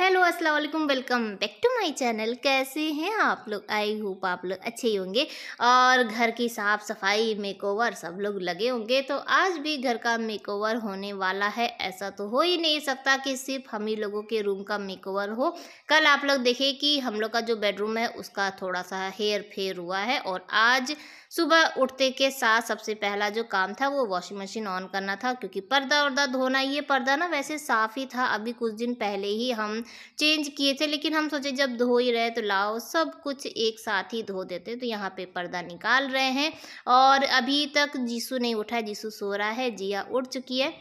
hello अस्सलाम वालेकुम welcome back to my channel कैसे हैं आप लोग आई होप आप लोग अच्छे ही होंगे और घर की साफ़ सफाई मेकओवर सब लोग लगे होंगे तो आज भी घर का मेकओवर होने वाला है ऐसा तो हो ही नहीं सकता कि सिर्फ हम ही लोगों के रूम का मेकओवर हो कल आप लोग देखे कि हम लोग का जो बेडरूम है उसका थोड़ा सा हेयर फेयर हुआ है और आज सुबह उठते के साथ सबसे पहला जो काम था वो वॉशिंग मशीन ऑन करना था क्योंकि पर्दा वर्दा धोना ये पर्दा ना वैसे साफ़ ही था अभी कुछ दिन पहले ही हम चेंज किए थे लेकिन हम सोचे जब धो ही रहे तो लाओ सब कुछ एक साथ ही धो देते तो यहाँ पे पर्दा निकाल रहे हैं और अभी तक जीसू नहीं उठा है जीसू सो रहा है जिया उठ चुकी है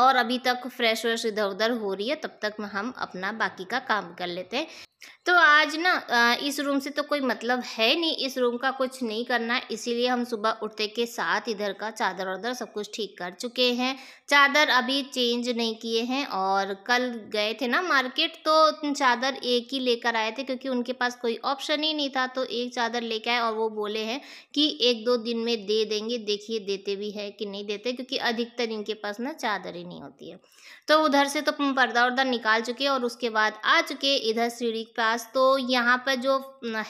और अभी तक फ्रेश व्रेश इधर उधर हो रही है तब तक हम अपना बाकी का काम कर लेते हैं तो आज ना इस रूम से तो कोई मतलब है नहीं इस रूम का कुछ नहीं करना है इसीलिए हम सुबह उठते के साथ इधर का चादर वादर सब कुछ ठीक कर चुके हैं चादर अभी चेंज नहीं किए हैं और कल गए थे ना मार्केट तो चादर एक ही लेकर आए थे क्योंकि उनके पास कोई ऑप्शन ही नहीं था तो एक चादर लेके आए और वो बोले हैं कि एक दो दिन में दे देंगे देखिए देते भी है कि नहीं देते क्योंकि अधिकतर इनके पास ना चादर ही नहीं होती है तो उधर से तो पर्दा उर्दा निकाल चुके और उसके बाद आ चुके इधर सीढ़ी पास तो यहाँ पर जो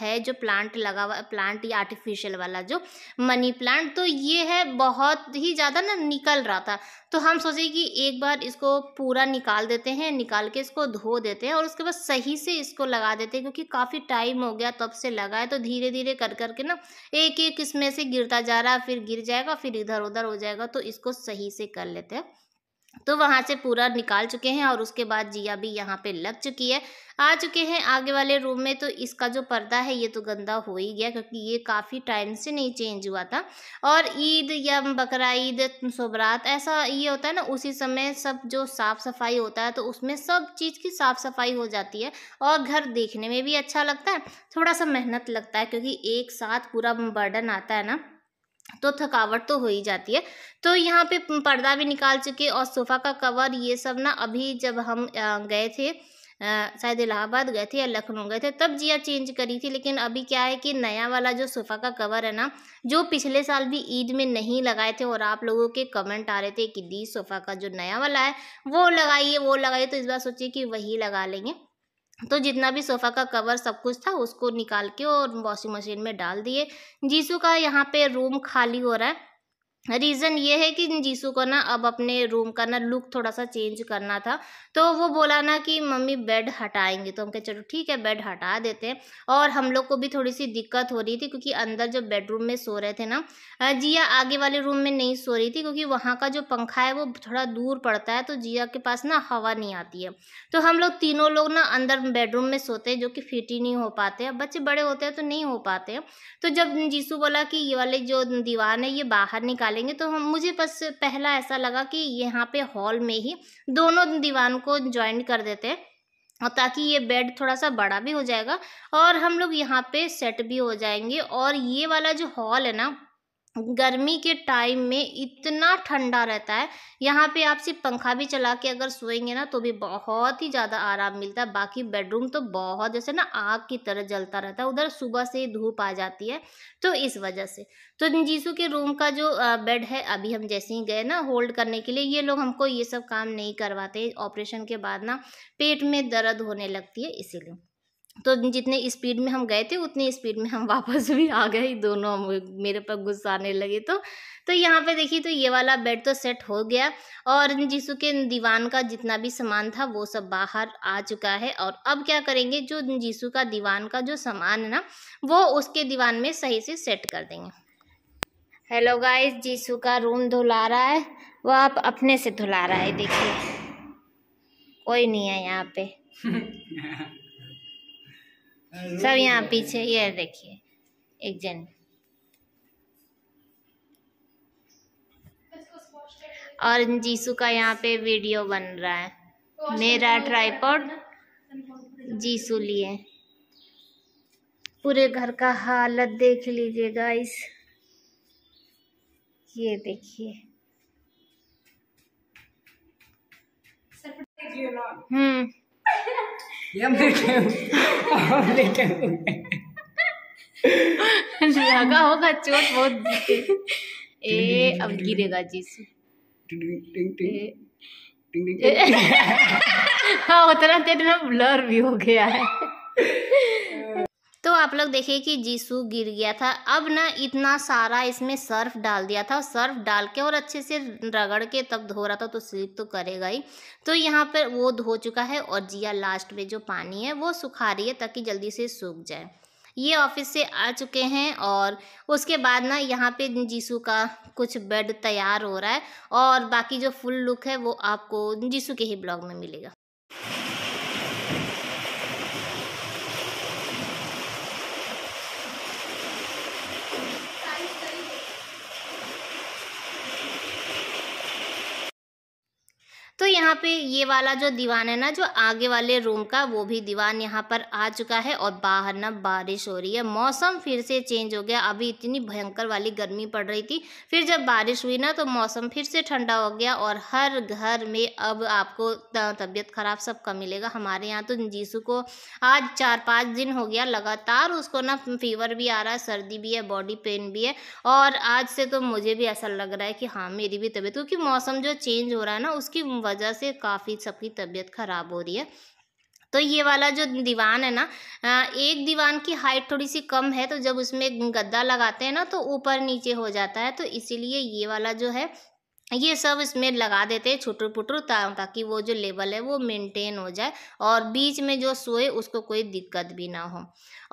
है जो प्लांट लगा हुआ प्लांट या आर्टिफिशियल वाला जो मनी प्लांट तो ये है बहुत ही ज़्यादा ना निकल रहा था तो हम सोचे कि एक बार इसको पूरा निकाल देते हैं निकाल के इसको धो देते हैं और उसके बाद सही से इसको लगा देते हैं क्योंकि काफ़ी टाइम हो गया तब से लगा है तो धीरे धीरे कर करके ना एक एक इसमें से गिरता जा रहा फिर गिर जाएगा फिर इधर उधर हो जाएगा तो इसको सही से कर लेते हैं तो वहाँ से पूरा निकाल चुके हैं और उसके बाद जिया भी यहाँ पे लग चुकी है आ चुके हैं आगे वाले रूम में तो इसका जो पर्दा है ये तो गंदा हो ही गया क्योंकि ये काफ़ी टाइम से नहीं चेंज हुआ था और ईद या बकरा ईद सोबरात ऐसा ये होता है ना उसी समय सब जो साफ़ सफाई होता है तो उसमें सब चीज़ की साफ़ सफाई हो जाती है और घर देखने में भी अच्छा लगता है थोड़ा सा मेहनत लगता है क्योंकि एक साथ पूरा बर्डन आता है ना तो थकावट तो हो ही जाती है तो यहाँ पे पर्दा भी निकाल चुके और सोफ़ा का कवर ये सब ना अभी जब हम गए थे शायद इलाहाबाद गए थे या लखनऊ गए थे तब जिया चेंज करी थी लेकिन अभी क्या है कि नया वाला जो सोफ़ा का कवर है ना जो पिछले साल भी ईद में नहीं लगाए थे और आप लोगों के कमेंट आ रहे थे कि दी सोफ़ा का जो नया वाला है वो लगाइए वो लगाइए तो इस बार सोचिए कि वही लगा लेंगे तो जितना भी सोफ़ा का कवर सब कुछ था उसको निकाल के और वॉशिंग मशीन में डाल दिए जीसू का यहाँ पे रूम खाली हो रहा है रीज़न ये है कि जीसू को ना अब अपने रूम का ना लुक थोड़ा सा चेंज करना था तो वो बोला ना कि मम्मी बेड हटाएंगे तो हम कह चलो ठीक है बेड हटा देते हैं और हम लोग को भी थोड़ी सी दिक्कत हो रही थी क्योंकि अंदर जो बेडरूम में सो रहे थे ना जिया आगे वाले रूम में नहीं सो रही थी क्योंकि वहाँ का जो पंखा है वो थोड़ा दूर पड़ता है तो जिया के पास ना हवा नहीं आती है तो हम लोग तीनों लोग ना अंदर बेडरूम में सोते हैं जो कि फिट ही नहीं हो पाते बच्चे बड़े होते हैं तो नहीं हो पाते तो जब जीसू बोला कि ये वाले जो दीवान है ये बाहर निकाल निकालेंगे तो हम मुझे बस पहला ऐसा लगा कि यहाँ पे हॉल में ही दोनों दीवान को ज्वाइन कर देते हैं और ताकि ये बेड थोड़ा सा बड़ा भी हो जाएगा और हम लोग यहाँ पे सेट भी हो जाएंगे और ये वाला जो हॉल है ना गर्मी के टाइम में इतना ठंडा रहता है यहाँ पे आप सिर्फ पंखा भी चला के अगर सोएंगे ना तो भी बहुत ही ज़्यादा आराम मिलता है बाकी बेडरूम तो बहुत जैसे ना आग की तरह जलता रहता है उधर सुबह से ही धूप आ जाती है तो इस वजह से तो जीसू के रूम का जो बेड है अभी हम जैसे ही गए ना होल्ड करने के लिए ये लोग हमको ये सब काम नहीं करवाते ऑपरेशन के बाद ना पेट में दर्द होने लगती है इसीलिए तो जितने स्पीड में हम गए थे उतनी स्पीड में हम वापस भी आ गए दोनों मेरे पर गुस्सा आने लगे तो तो यहाँ पे देखिए तो ये वाला बेड तो सेट हो गया और जिसू के दीवान का जितना भी सामान था वो सब बाहर आ चुका है और अब क्या करेंगे जो जिसू का दीवान का जो सामान है ना वो उसके दीवान में सही से सेट कर देंगे हेलो गाइस जीसू का रूम धुला रहा है वह आप अपने से धुला रहा है देखिए कोई नहीं है यहाँ पे सब यहाँ पीछे ये देखिए एक जन और जीसू का यहाँ पे वीडियो बन रहा है मेरा ट्राईपॉड जीसू लिए पूरे घर का हालत देख लीजिए गाइस ये देखिए हम्म लगा होगा चोट बहुत ए अब गिरेगा जीसू हाँ उतना तेरे ना ब्लर भी हो गया है तो आप लोग देखिए कि जीसू गिर गया था अब ना इतना सारा इसमें सर्फ डाल दिया था सर्फ डाल के और अच्छे से रगड़ के तब धो रहा था तो स्लिप तो करेगा ही तो यहाँ पर वो धो चुका है और जिया लास्ट में जो पानी है वो सुखा रही है ताकि जल्दी से सूख जाए ये ऑफिस से आ चुके हैं और उसके बाद ना यहाँ पे जीसू का कुछ बेड तैयार हो रहा है और बाकी जो फुल लुक है वो आपको जीसू के ही ब्लॉग में मिलेगा यहाँ पे ये वाला जो दीवान है ना जो आगे वाले रूम का वो भी दीवान यहाँ पर आ चुका है और बाहर ना बारिश हो रही है मौसम फिर से चेंज हो गया अभी इतनी भयंकर वाली गर्मी पड़ रही थी फिर जब बारिश हुई ना तो मौसम फिर से ठंडा हो गया और हर घर में अब आपको तबीयत खराब सबका मिलेगा हमारे यहाँ तो जीसू को आज चार पाँच दिन हो गया लगातार उसको ना फीवर भी आ रहा है सर्दी भी है बॉडी पेन भी है और आज से तो मुझे भी ऐसा लग रहा है कि हाँ मेरी भी तबीयत क्योंकि मौसम जो चेंज हो रहा है ना उसकी वजह से काफ़ी सबकी तबीयत ख़राब हो रही है तो ये वाला जो दीवान है ना एक दीवान की हाइट थोड़ी सी कम है तो जब उसमें गद्दा लगाते हैं ना तो ऊपर नीचे हो जाता है तो इसीलिए ये वाला जो है ये सब इसमें लगा देते हैं छुटर पुटर ताकि वो जो लेवल है वो मेंटेन हो जाए और बीच में जो सोए उसको कोई दिक्कत भी ना हो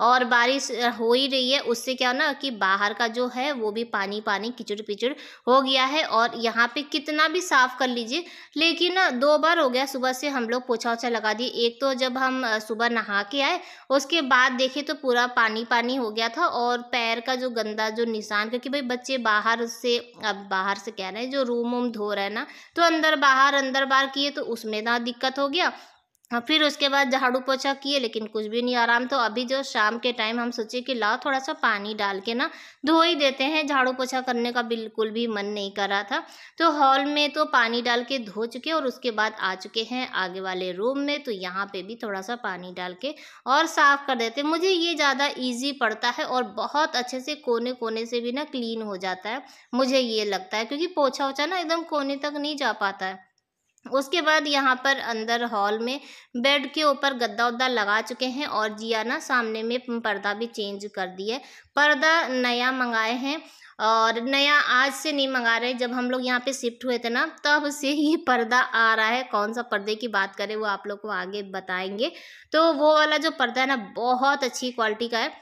और बारिश हो ही रही है उससे क्या ना कि बाहर का जो है वो भी पानी पानी किचड़ पिचड़ हो गया है और यहाँ पे कितना भी साफ़ कर लीजिए लेकिन दो बार हो गया सुबह से हम लोग पोछा ओछा लगा दिए एक तो जब हम सुबह नहा के आए उसके बाद देखे तो पूरा पानी पानी हो गया था और पैर का जो गंदा जो निशान क्योंकि भाई बच्चे बाहर से अब बाहर से कह रहे हैं जो रूम मुम धो रहा है ना तो अंदर बाहर अंदर बाहर किए तो उसमें ना दिक्कत हो गया हाँ, फिर उसके बाद झाड़ू पोछा किए लेकिन कुछ भी नहीं आराम तो अभी जो शाम के टाइम हम सोचे कि लाओ थोड़ा सा पानी डाल के ना धो ही देते हैं झाड़ू पोछा करने का बिल्कुल भी मन नहीं कर रहा था तो हॉल में तो पानी डाल के धो चुके और उसके बाद आ चुके हैं आगे वाले रूम में तो यहाँ पे भी थोड़ा सा पानी डाल के और साफ़ कर देते मुझे ये ज़्यादा ईजी पड़ता है और बहुत अच्छे से कोने कोने से भी ना क्लीन हो जाता है मुझे ये लगता है क्योंकि पोछा ओछा ना एकदम कोने तक नहीं जा पाता है उसके बाद यहाँ पर अंदर हॉल में बेड के ऊपर गद्दा उद्दा लगा चुके हैं और जिया ना सामने में पर्दा भी चेंज कर दिए पर्दा नया मंगाए हैं और नया आज से नहीं मंगा रहे जब हम लोग यहाँ पे शिफ्ट हुए थे ना तब से ये पर्दा आ रहा है कौन सा पर्दे की बात करें वो आप लोग को आगे बताएंगे तो वो वाला जो पर्दा है ना बहुत अच्छी क्वालिटी का है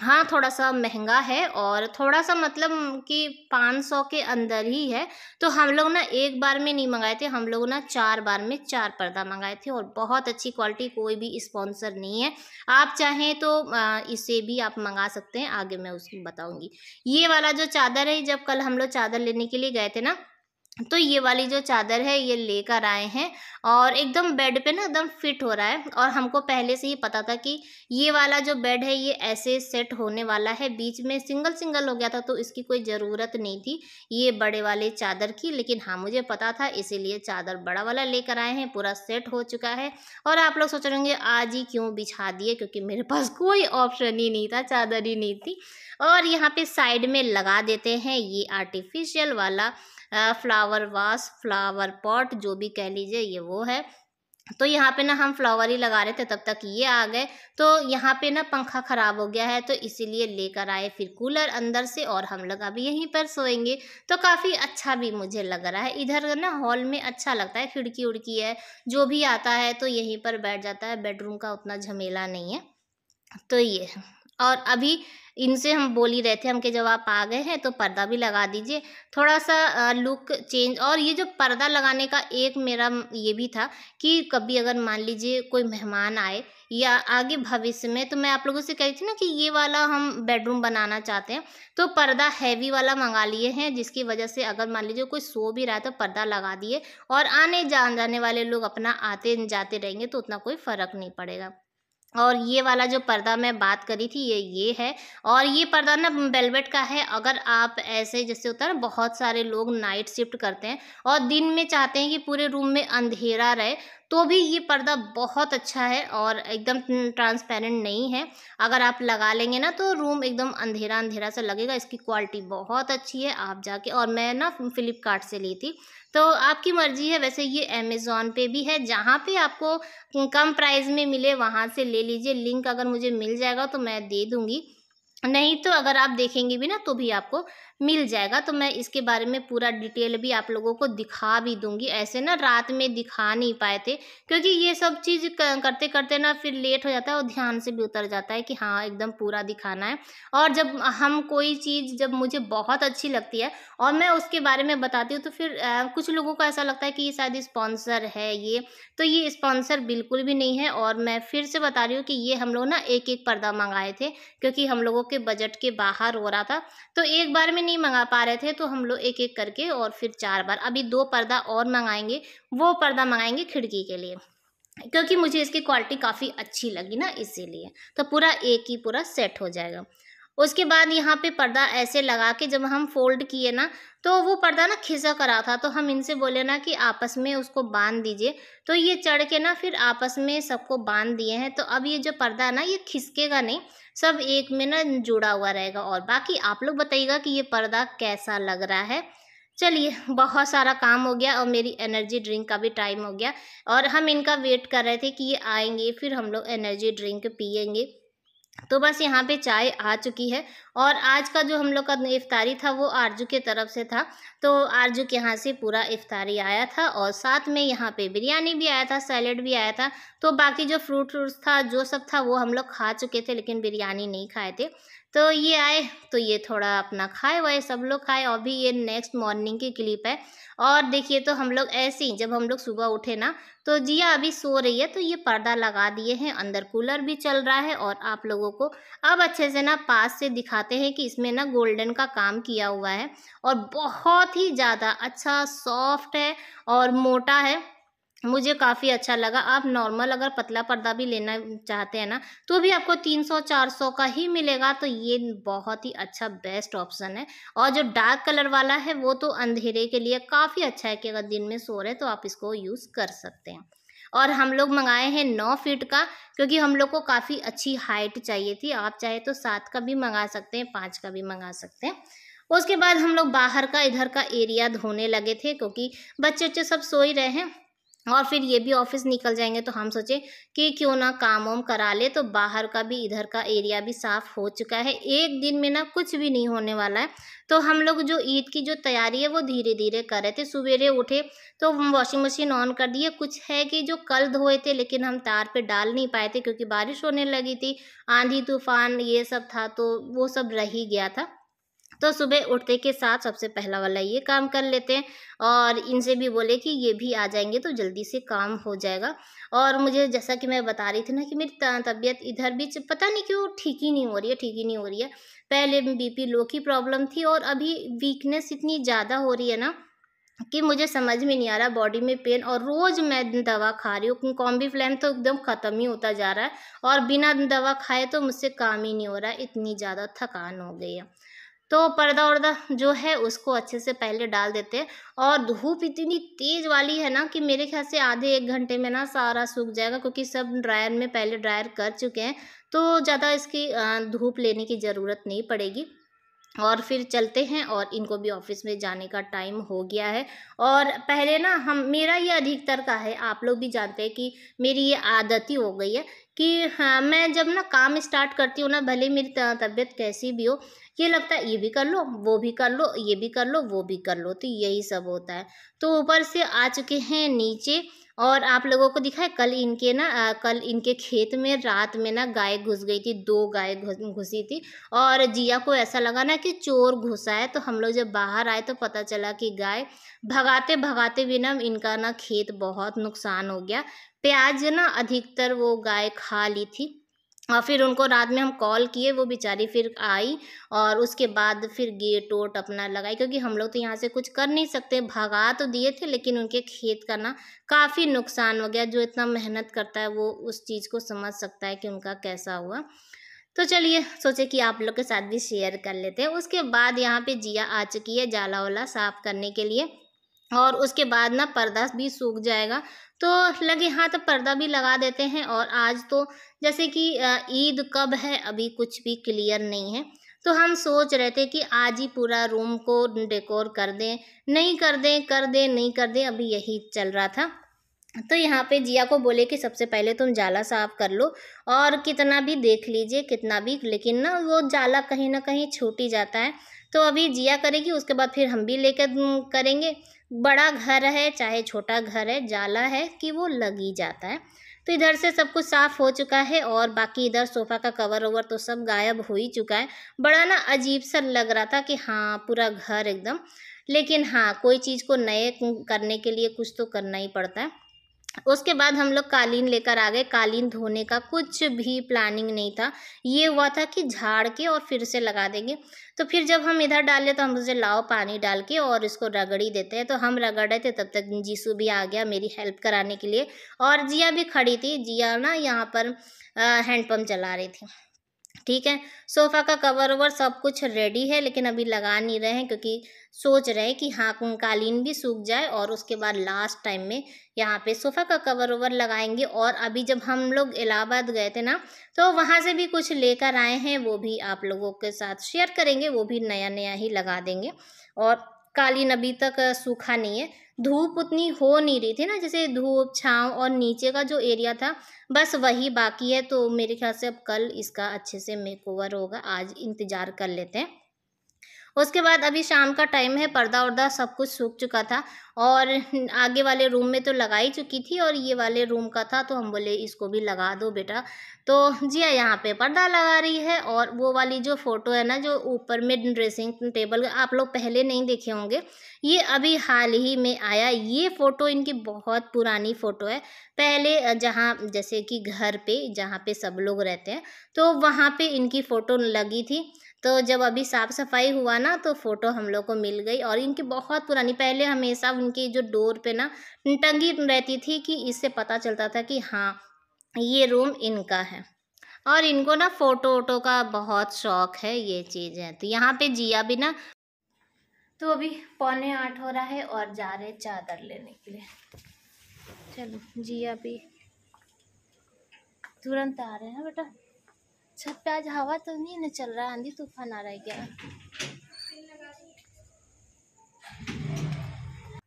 हाँ थोड़ा सा महंगा है और थोड़ा सा मतलब कि पाँच सौ के अंदर ही है तो हम लोग ना एक बार में नहीं मंगाए थे हम लोग ना चार बार में चार पर्दा मंगाए थे और बहुत अच्छी क्वालिटी कोई भी स्पॉन्सर नहीं है आप चाहें तो इसे भी आप मंगा सकते हैं आगे मैं उसको बताऊंगी ये वाला जो चादर है जब कल हम लोग चादर लेने के लिए गए थे ना तो ये वाली जो चादर है ये लेकर आए हैं और एकदम बेड पे ना एकदम फिट हो रहा है और हमको पहले से ही पता था कि ये वाला जो बेड है ये ऐसे सेट होने वाला है बीच में सिंगल सिंगल हो गया था तो इसकी कोई ज़रूरत नहीं थी ये बड़े वाले चादर की लेकिन हाँ मुझे पता था इसीलिए चादर बड़ा वाला लेकर आए हैं पूरा सेट हो चुका है और आप लोग सोच रहे होंगे आज ही क्यों बिछा दिए क्योंकि मेरे पास कोई ऑप्शन ही नहीं था चादर ही नहीं थी और यहाँ पर साइड में लगा देते हैं ये आर्टिफिशियल वाला flower flower vase flower pot जो भी कह लीजिए ये वो है तो यहाँ पे ना हम फ्लावर ही लगा रहे थे तब तक ये आ गए तो यहाँ पे ना पंखा ख़राब हो गया है तो इसीलिए लेकर आए फिर कूलर अंदर से और हम लोग अभी यहीं पर सोएंगे तो काफ़ी अच्छा भी मुझे लग रहा है इधर ना हॉल में अच्छा लगता है खिड़की उड़की है जो भी आता है तो यहीं पर बैठ जाता है बेडरूम का उतना झमेला नहीं है तो ये और अभी इनसे हम बोल ही रहे थे हम के जब आप आ गए हैं तो पर्दा भी लगा दीजिए थोड़ा सा लुक चेंज और ये जो पर्दा लगाने का एक मेरा ये भी था कि कभी अगर मान लीजिए कोई मेहमान आए या आगे भविष्य में तो मैं आप लोगों से कह रही थी ना कि ये वाला हम बेडरूम बनाना चाहते हैं तो पर्दा हैवी वाला मंगा लिए हैं जिसकी वजह से अगर मान लीजिए कोई सो भी रहा है तो पर्दा लगा दिए और आने जान जाने वाले लोग अपना आते जाते रहेंगे तो उतना कोई फ़र्क नहीं पड़ेगा और ये वाला जो पर्दा मैं बात करी थी ये ये है और ये पर्दा ना वेलवेट का है अगर आप ऐसे जैसे होता है ना बहुत सारे लोग नाइट शिफ्ट करते हैं और दिन में चाहते हैं कि पूरे रूम में अंधेरा रहे तो भी ये पर्दा बहुत अच्छा है और एकदम ट्रांसपेरेंट नहीं है अगर आप लगा लेंगे ना तो रूम एकदम अंधेरा अंधेरा सा लगेगा इसकी क्वालिटी बहुत अच्छी है आप जाके और मैं ना फ़्लिपकार्ट से ली थी तो आपकी मर्ज़ी है वैसे ये अमेज़ोन पे भी है जहाँ पे आपको कम प्राइस में मिले वहाँ से ले लीजिए लिंक अगर मुझे मिल जाएगा तो मैं दे दूँगी नहीं तो अगर आप देखेंगे भी ना तो भी आपको मिल जाएगा तो मैं इसके बारे में पूरा डिटेल भी आप लोगों को दिखा भी दूंगी ऐसे ना रात में दिखा नहीं पाए थे क्योंकि ये सब चीज़ करते करते ना फिर लेट हो जाता है और ध्यान से भी उतर जाता है कि हाँ एकदम पूरा दिखाना है और जब हम कोई चीज़ जब मुझे बहुत अच्छी लगती है और मैं उसके बारे में बताती हूँ तो फिर आ, कुछ लोगों को ऐसा लगता है कि ये शायद स्पॉन्सर है ये तो ये स्पॉन्सर बिल्कुल भी नहीं है और मैं फिर से बता रही हूँ कि ये हम लोग ना एक एक पर्दा मंगाए थे क्योंकि हम लोगों के बजट के बाहर हो रहा था तो एक बार में नहीं मंगा पा रहे थे तो हम लोग एक एक करके और फिर चार बार अभी दो पर्दा और मंगाएंगे वो पर्दा मंगाएंगे खिड़की के लिए क्योंकि मुझे इसकी क्वालिटी काफ़ी अच्छी लगी ना इसीलिए तो पूरा एक ही पूरा सेट हो जाएगा उसके बाद यहाँ पे पर्दा ऐसे लगा के जब हम फोल्ड किए ना तो वो पर्दा ना खिसक रहा था तो हम इनसे बोले ना कि आपस में उसको बांध दीजिए तो ये चढ़ के ना फिर आपस में सबको बांध दिए हैं तो अब ये जो पर्दा है ना ये खिसकेगा नहीं सब एक में ना जुड़ा हुआ रहेगा और बाकी आप लोग बताइएगा कि ये पर्दा कैसा लग रहा है चलिए बहुत सारा काम हो गया और मेरी एनर्जी ड्रिंक का भी टाइम हो गया और हम इनका वेट कर रहे थे कि ये आएंगे फिर हम लोग एनर्जी ड्रिंक पियेंगे तो बस यहाँ पे चाय आ चुकी है और आज का जो हम लोग का इफ्तारी था वो आरजू के तरफ से था तो आरजू के यहाँ से पूरा इफ्तारी आया था और साथ में यहाँ पे बिरयानी भी आया था सैलड भी आया था तो बाकी जो फ्रूट फ्रूट्स था जो सब था वो हम लोग खा चुके थे लेकिन बिरयानी नहीं खाए थे तो ये आए तो ये थोड़ा अपना खाए वाए सब लोग खाए और भी ये नेक्स्ट मॉर्निंग की क्लिप है और देखिए तो हम लोग ऐसे ही जब हम लोग सुबह उठे ना तो जिया अभी सो रही है तो ये पर्दा लगा दिए हैं अंदर कूलर भी चल रहा है और आप लोगों को अब अच्छे से ना पास से दिखाते हैं कि इसमें ना गोल्डन का काम किया हुआ है और बहुत ही ज़्यादा अच्छा सॉफ्ट है और मोटा है मुझे काफ़ी अच्छा लगा आप नॉर्मल अगर पतला पर्दा भी लेना चाहते हैं ना तो भी आपको 300-400 का ही मिलेगा तो ये बहुत ही अच्छा बेस्ट ऑप्शन है और जो डार्क कलर वाला है वो तो अंधेरे के लिए काफ़ी अच्छा है कि अगर दिन में सो रहे तो आप इसको यूज़ कर सकते हैं और हम लोग मंगाए हैं नौ फीट का क्योंकि हम लोग को काफ़ी अच्छी हाइट चाहिए थी आप चाहे तो सात का भी मंगा सकते हैं पाँच का भी मंगा सकते हैं उसके बाद हम लोग बाहर का इधर का एरिया धोने लगे थे क्योंकि बच्चे उच्चे सब सो ही रहे हैं और फिर ये भी ऑफिस निकल जाएंगे तो हम सोचे कि क्यों ना काम वाम करा ले तो बाहर का भी इधर का एरिया भी साफ़ हो चुका है एक दिन में ना कुछ भी नहीं होने वाला है तो हम लोग जो ईद की जो तैयारी है वो धीरे धीरे कर रहे थे सवेरे उठे तो वॉशिंग मशीन ऑन कर दिए कुछ है कि जो कल धोए थे लेकिन हम तार पे डाल नहीं पाए थे क्योंकि बारिश होने लगी थी आंधी तूफान ये सब था तो वो सब रह ही गया था तो सुबह उठते के साथ सबसे पहला वाला ये काम कर लेते हैं और इनसे भी बोले कि ये भी आ जाएंगे तो जल्दी से काम हो जाएगा और मुझे जैसा कि मैं बता रही थी ना कि मेरी तबीयत इधर बीच पता नहीं क्यों ठीक ही नहीं हो रही है ठीक ही नहीं हो रही है पहले बीपी लो की प्रॉब्लम थी और अभी वीकनेस इतनी ज़्यादा हो रही है ना कि मुझे समझ में नहीं आ रहा बॉडी में पेन और रोज़ मैं दवा खा रही हूँ कॉम्बी फ्लैम तो एकदम ख़त्म ही होता जा रहा है और बिना दवा खाए तो मुझसे काम ही नहीं हो रहा है इतनी ज़्यादा थकान हो गई है तो पर्दा वर्दा जो है उसको अच्छे से पहले डाल देते हैं और धूप इतनी तेज़ वाली है ना कि मेरे ख्याल से आधे एक घंटे में ना सारा सूख जाएगा क्योंकि सब ड्रायर में पहले ड्रायर कर चुके हैं तो ज़्यादा इसकी धूप लेने की ज़रूरत नहीं पड़ेगी और फिर चलते हैं और इनको भी ऑफिस में जाने का टाइम हो गया है और पहले ना हम मेरा ये अधिकतर का है आप लोग भी जानते हैं कि मेरी ये आदत ही हो गई है कि हाँ मैं जब ना काम स्टार्ट करती हूँ ना भले मेरी तबीयत कैसी भी हो ये लगता है ये भी कर लो वो भी कर लो ये भी कर लो वो भी कर लो तो यही सब होता है तो ऊपर से आ चुके हैं नीचे और आप लोगों को दिखा है कल इनके ना आ, कल इनके खेत में रात में ना गाय घुस गई थी दो गाय घुसी थी और जिया को ऐसा लगा ना कि चोर घुसा है तो हम लोग जब बाहर आए तो पता चला कि गाय भगाते भगाते भी ना इनका ना खेत बहुत नुकसान हो गया प्याज ना अधिकतर वो गाय खा ली थी और फिर उनको रात में हम कॉल किए वो बेचारी फिर आई और उसके बाद फिर गेट वोट अपना लगाई क्योंकि हम लोग तो यहाँ से कुछ कर नहीं सकते भगा तो दिए थे लेकिन उनके खेत का ना काफ़ी नुकसान हो गया जो इतना मेहनत करता है वो उस चीज़ को समझ सकता है कि उनका कैसा हुआ तो चलिए सोचे कि आप लोग के साथ भी शेयर कर लेते हैं उसके बाद यहाँ पे जिया आ चुकी है जाला वाला साफ़ करने के लिए और उसके बाद ना पर्दा भी सूख जाएगा तो लगे हाथ तो पर्दा भी लगा देते हैं और आज तो जैसे कि ईद कब है अभी कुछ भी क्लियर नहीं है तो हम सोच रहे थे कि आज ही पूरा रूम को डेकोर कर दें नहीं कर दें कर दें नहीं कर दें अभी यही चल रहा था तो यहाँ पे जिया को बोले कि सबसे पहले तुम जाला साफ कर लो और कितना भी देख लीजिए कितना भी लेकिन ना वो जाला कहीं ना कहीं छूट ही जाता है तो अभी जिया करेगी उसके बाद फिर हम भी लेकर करेंगे बड़ा घर है चाहे छोटा घर है जाला है कि वो लग ही जाता है तो इधर से सब कुछ साफ़ हो चुका है और बाकी इधर सोफ़ा का कवर ओवर तो सब गायब हो ही चुका है बड़ा ना अजीब सा लग रहा था कि हाँ पूरा घर एकदम लेकिन हाँ कोई चीज़ को नए करने के लिए कुछ तो करना ही पड़ता है उसके बाद हम लोग कालीन लेकर आ गए कालीन धोने का कुछ भी प्लानिंग नहीं था ये हुआ था कि झाड़ के और फिर से लगा देंगे तो फिर जब हम इधर डाले तो हम उसे लाओ पानी डाल के और इसको रगड़ी देते हैं तो हम रगड़ रहे थे तब तक जीसू भी आ गया मेरी हेल्प कराने के लिए और जिया भी खड़ी थी जिया ना यहाँ पर हैंडपम्प चला रही थी ठीक है सोफ़ा का कवर ओवर सब कुछ रेडी है लेकिन अभी लगा नहीं रहे हैं क्योंकि सोच रहे हैं कि हाँ कालीन भी सूख जाए और उसके बाद लास्ट टाइम में यहाँ पे सोफ़ा का कवर ओवर लगाएंगे और अभी जब हम लोग इलाहाबाद गए थे ना तो वहाँ से भी कुछ लेकर आए हैं वो भी आप लोगों के साथ शेयर करेंगे वो भी नया नया ही लगा देंगे और कालीन अभी तक सूखा नहीं है धूप उतनी हो नहीं रही थी ना जैसे धूप छाँव और नीचे का जो एरिया था बस वही बाकी है तो मेरे ख्याल से अब कल इसका अच्छे से मेकओवर होगा आज इंतज़ार कर लेते हैं उसके बाद अभी शाम का टाइम है पर्दा उर्दा सब कुछ सूख चुका था और आगे वाले रूम में तो लगा ही चुकी थी और ये वाले रूम का था तो हम बोले इसको भी लगा दो बेटा तो जिया हाँ, यहाँ पे पर्दा लगा रही है और वो वाली जो फ़ोटो है ना जो ऊपर में ड्रेसिंग टेबल आप लोग पहले नहीं देखे होंगे ये अभी हाल ही में आया ये फ़ोटो इनकी बहुत पुरानी फ़ोटो है पहले जहाँ जैसे कि घर पे जहाँ पे सब लोग रहते हैं तो वहाँ पे इनकी फ़ोटो लगी थी तो जब अभी साफ़ सफाई हुआ ना तो फ़ोटो हम लोग को मिल गई और इनकी बहुत पुरानी पहले हमेशा उनकी जो डोर पे ना टंगी रहती थी कि इससे पता चलता था कि हाँ ये रूम इनका है और इनको ना फ़ोटो वोटो का बहुत शौक है ये चीज़ है तो यहाँ पे जिया भी ना तो अभी पौने आठ हो रहा है और जा रहे चादर लेने के लिए चलो जिया भी तुरंत आ रहे हैं बेटा छत पे आज हवा तो नहीं ना चल रहा है आंधी तूफान आ रहा है क्या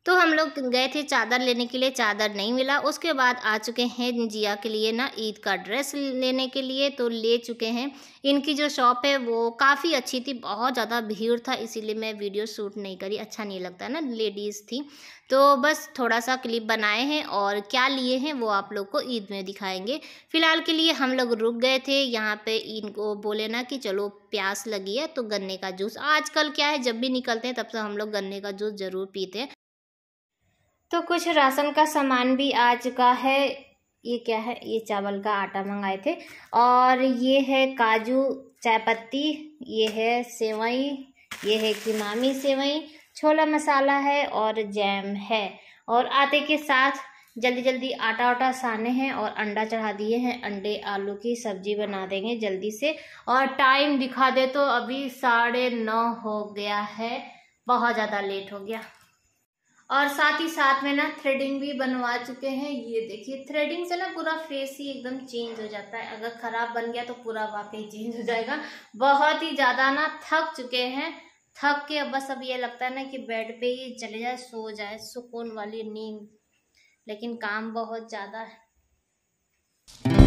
तो हम लोग गए थे चादर लेने के लिए चादर नहीं मिला उसके बाद आ चुके हैं जिया के लिए ना ईद का ड्रेस लेने के लिए तो ले चुके हैं इनकी जो शॉप है वो काफ़ी अच्छी थी बहुत ज़्यादा भीड़ था इसीलिए मैं वीडियो शूट नहीं करी अच्छा नहीं लगता ना लेडीज़ थी तो बस थोड़ा सा क्लिप बनाए हैं और क्या लिए हैं वो आप लोग को ईद में दिखाएंगे फ़िलहाल के लिए हम लोग रुक गए थे यहाँ पे इनको बोले ना कि चलो प्यास लगी है तो गन्ने का जूस आजकल क्या है जब भी निकलते हैं तब से तो हम लोग गन्ने का जूस ज़रूर पीते हैं तो कुछ राशन का सामान भी आ चुका है ये क्या है ये चावल का आटा मंगाए थे और ये है काजू चाय पत्ती ये है सेवई ये है किमामी सेवई छोला मसाला है और जैम है और आटे के साथ जल्दी जल्दी आटा वाटा साने हैं और अंडा चढ़ा दिए हैं अंडे आलू की सब्जी बना देंगे जल्दी से और टाइम दिखा दे तो अभी साढ़े नौ हो गया है बहुत ज़्यादा लेट हो गया और साथ ही साथ में ना थ्रेडिंग भी बनवा चुके हैं ये देखिए थ्रेडिंग से ना पूरा फेस ही एकदम चेंज हो जाता है अगर खराब बन गया तो पूरा वाकई चेंज हो जाएगा बहुत ही ज़्यादा ना थक चुके हैं थक के अब बस अब ये लगता है ना कि बेड पे ही चले जाए सो जाए सुकून वाली नींद लेकिन काम बहुत ज़्यादा है